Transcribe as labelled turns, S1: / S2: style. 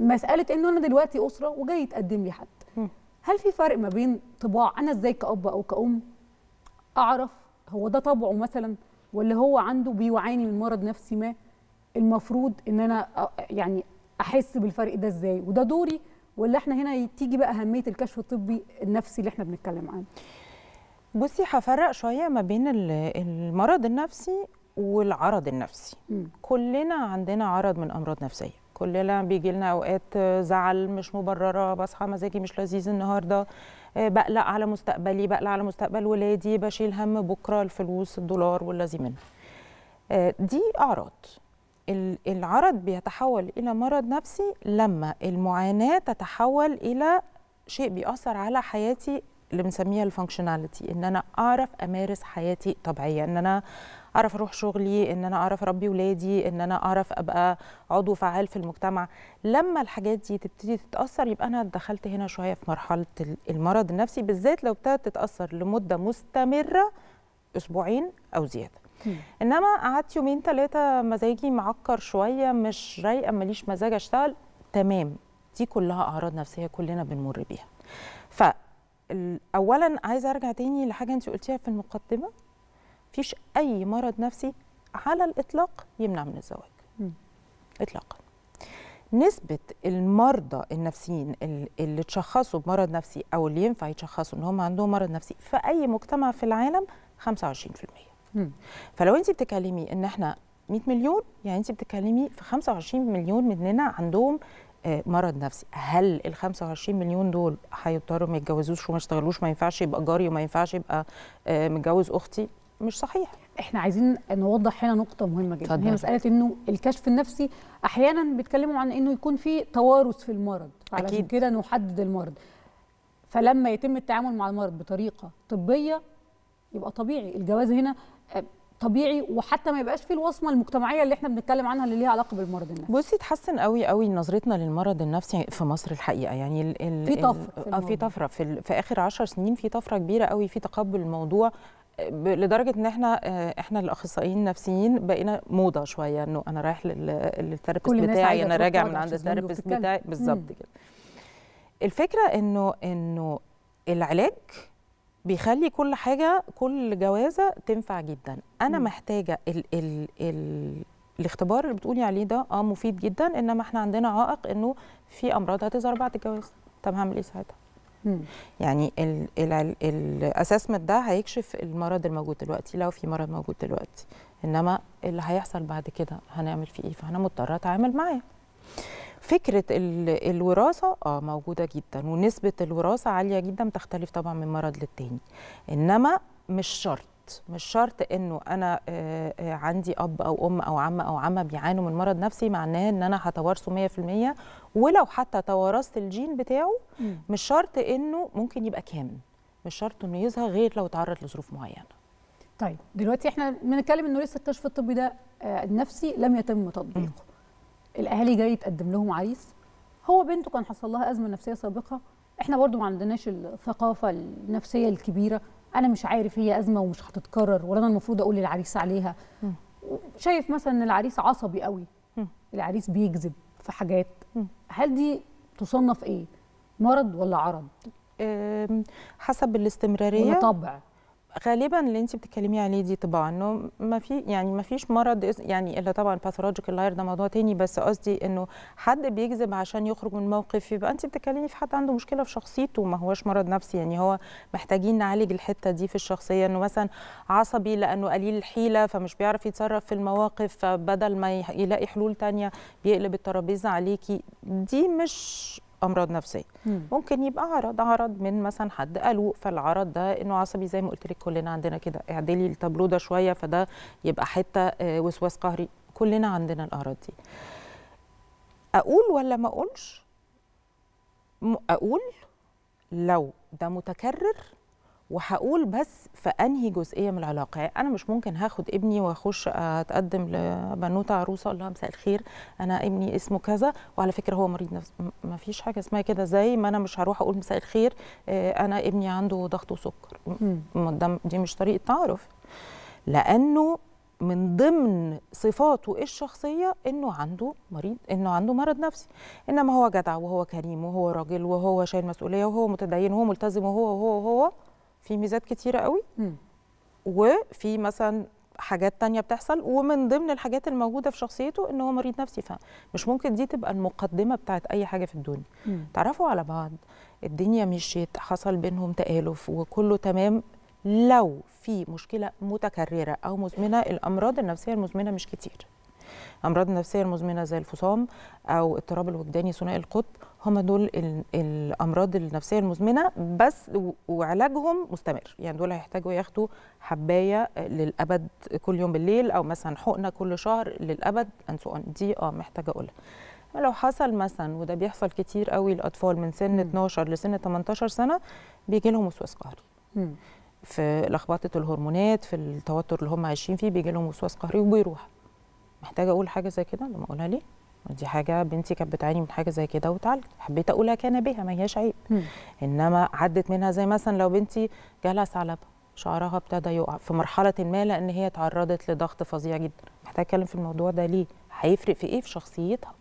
S1: مساله ان انا دلوقتي اسره وجاي يتقدم لي حد هل في فرق ما بين طباع انا ازاي كاب او كأم اعرف هو ده طبعه مثلا ولا هو عنده بيعاني من مرض نفسي ما المفروض ان انا يعني احس بالفرق ده ازاي وده دوري ولا احنا هنا تيجي بقى اهميه الكشف الطبي النفسي اللي احنا بنتكلم عنه
S2: بصي هفرق شويه ما بين المرض النفسي والعرض النفسي م. كلنا عندنا عرض من امراض نفسيه كلنا بيجي لنا اوقات آه، زعل مش مبرره بصحى مزاجي مش لذيذ النهارده آه، بقلق على مستقبلي بقلق على مستقبل ولادي بشيل هم بكره الفلوس الدولار والذي منه آه، دي اعراض العرض بيتحول الى مرض نفسي لما المعاناه تتحول الى شيء بيأثر على حياتي اللي بنسميها الفانكشناليتي ان انا اعرف امارس حياتي طبيعيه ان انا اعرف اروح شغلي ان انا اعرف اربي ولادي ان انا اعرف ابقى عضو فعال في المجتمع لما الحاجات دي تبتدي تتاثر يبقى انا دخلت هنا شويه في مرحله المرض النفسي بالذات لو ابتدت تتاثر لمده مستمره اسبوعين او زياده انما قعدت يومين ثلاثه مزاجي معكر شويه مش رايقه ماليش مزاج اشتغل تمام دي كلها اعراض نفسيه كلنا بنمر بيها اولا عايزه ارجع تاني لحاجه انت قلتيها في المقدمه مفيش اي مرض نفسي على الاطلاق يمنع من الزواج م. اطلاقا نسبة المرضى النفسيين اللي اتشخصوا بمرض نفسي أو اللي ينفع يتشخصوا إن هم عندهم مرض نفسي في أي مجتمع في العالم 25% مم. فلو أنت بتتكلمي إن إحنا 100 مليون يعني أنت بتتكلمي في 25 مليون مننا عندهم آه، مرض نفسي هل ال 25 مليون دول هيضطروا ما يتجوزوش وما يشتغلوش ما ينفعش يبقى جاري وما ينفعش يبقى آه، متجوز اختي مش صحيح
S1: احنا عايزين نوضح هنا نقطه مهمه جدا طبعا. هي مساله انه الكشف النفسي احيانا بيتكلموا عن انه يكون في توارث في المرض علشان كده نحدد المرض فلما يتم التعامل مع المرض بطريقه طبيه يبقى طبيعي الجواز هنا آه، طبيعي وحتى ما يبقاش فيه الوصمه المجتمعيه اللي احنا بنتكلم عنها اللي ليها علاقه بالمرض النفسي
S2: بصي تحسن قوي قوي نظرتنا للمرض النفسي في مصر الحقيقه يعني ال ال في طفره في, آه، في طفره في, ال في اخر 10 سنين في طفره كبيره قوي في تقبل الموضوع آه، لدرجه ان احنا آه، احنا الاخصائيين النفسيين بقينا موضه شويه انه انا رايح للثيرابيست بتاعي انا راجع من عند الثيرابيست بتاعي بالظبط كده الفكره انه انه العلاج بيخلي كل حاجه كل جوازه تنفع جدا انا م. محتاجه ال ال ال الاختبار اللي بتقولي عليه ده اه مفيد جدا انما احنا عندنا عائق انه في امراض هتظهر بعد الجواز طب هعمل ايه ساعتها يعني الاسسمنت ده هيكشف المرض الموجود دلوقتي لو في مرض موجود دلوقتي انما اللي هيحصل بعد كده هنعمل فيه ايه فانا مضطره اتعامل معاه فكره الوراثه اه موجوده جدا ونسبه الوراثه عاليه جدا تختلف طبعا من مرض للتاني انما مش شرط مش شرط انه انا آه، آه، عندي اب او ام او عم او عمه بيعانوا من مرض نفسي معناه ان انا هتوارثه 100% ولو حتى توارثت الجين بتاعه مش شرط انه ممكن يبقى كامل مش شرط انه يظهر غير لو اتعرض لظروف معينه
S1: طيب دلوقتي احنا بنتكلم انه لسه الكشف الطبي ده آه، النفسي لم يتم تطبيقه الاهالي جاي يتقدم لهم عريس هو بنته كان حصل لها ازمه نفسيه سابقه احنا برضو ما عندناش الثقافه النفسيه الكبيره انا مش عارف هي ازمه ومش هتتكرر ولا انا المفروض اقول للعريس عليها شايف مثلا ان العريس عصبي قوي العريس بيكذب في حاجات هل دي تصنف ايه مرض ولا عرض حسب الاستمراريه ولا طبع
S2: غالبا اللي انت بتتكلمي عليه دي طبعا انه ما في يعني ما فيش مرض يعني الا طبعا باثولوجيكال لاير ده موضوع تاني بس قصدي انه حد بيكذب عشان يخرج من موقف يبقى انت بتتكلمي في حد عنده مشكله في شخصيته ما هوش مرض نفسي يعني هو محتاجين نعالج الحته دي في الشخصيه انه مثلا عصبي لانه قليل الحيله فمش بيعرف يتصرف في المواقف فبدل ما يلاقي حلول تانية بيقلب الترابيزه عليكي دي مش امراض نفسيه مم. ممكن يبقى عرض عرض من مثلا حد قالوا فالعرض ده انه عصبي زي ما قلت لك كلنا عندنا كده اعدلي التابلو ده شويه فده يبقى حته آه، وسواس قهري كلنا عندنا الاعراض دي اقول ولا ما اقولش اقول لو ده متكرر وهقول بس في انهي جزئيه من العلاقه انا مش ممكن هاخد ابني واخش اتقدم لبنوته عروسه اقول لها مساء الخير انا ابني اسمه كذا وعلى فكره هو مريض نفسي ما فيش حاجه اسمها كده زي ما انا مش هروح اقول مساء الخير آه، انا ابني عنده ضغط وسكر دي مش طريقه تعارف لانه من ضمن صفاته الشخصيه انه عنده مريض انه عنده مرض نفسي انما هو جدع وهو كريم وهو راجل وهو شايل مسؤوليه وهو متدين وهو ملتزم وهو وهو وهو في ميزات كتيرة قوي وفي مثلا حاجات تانية بتحصل ومن ضمن الحاجات الموجودة في شخصيته إن هو مريض نفسي فمش ممكن دي تبقى المقدمة بتاعت أي حاجة في الدنيا م. تعرفوا على بعض الدنيا مشيت حصل بينهم تآلف وكله تمام لو في مشكلة متكررة أو مزمنة الأمراض النفسية المزمنة مش كتير الامراض النفسيه المزمنه زي الفصام او اضطراب الوجداني ثنائي القطب هم دول الامراض النفسيه المزمنه بس وعلاجهم مستمر يعني دول هيحتاجوا ياخدوا حبايه للابد كل يوم بالليل او مثلا حقنه كل شهر للابد انسوان دي اه محتاجه اقولها لو حصل مثلا وده بيحصل كتير قوي الاطفال من سن م. 12 لسن 18 سنه بيجي لهم وسواس قهري في لخبطه الهرمونات في التوتر اللي هم عايشين فيه بيجي لهم وسواس قهري وبيروح محتاجه اقول حاجه زي كده لما اقولها ليه دي حاجه بنتي كانت بتعاني من حاجه زي كده وتعالجت حبيت اقولها كان بها ما هياش عيب م. انما عدت منها زي مثلا لو بنتي جالها ثعلبه شعرها ابتدى يقع في مرحله ما لان هي تعرضت لضغط فظيع جدا محتاجه اتكلم في الموضوع ده ليه هيفرق في ايه في شخصيتها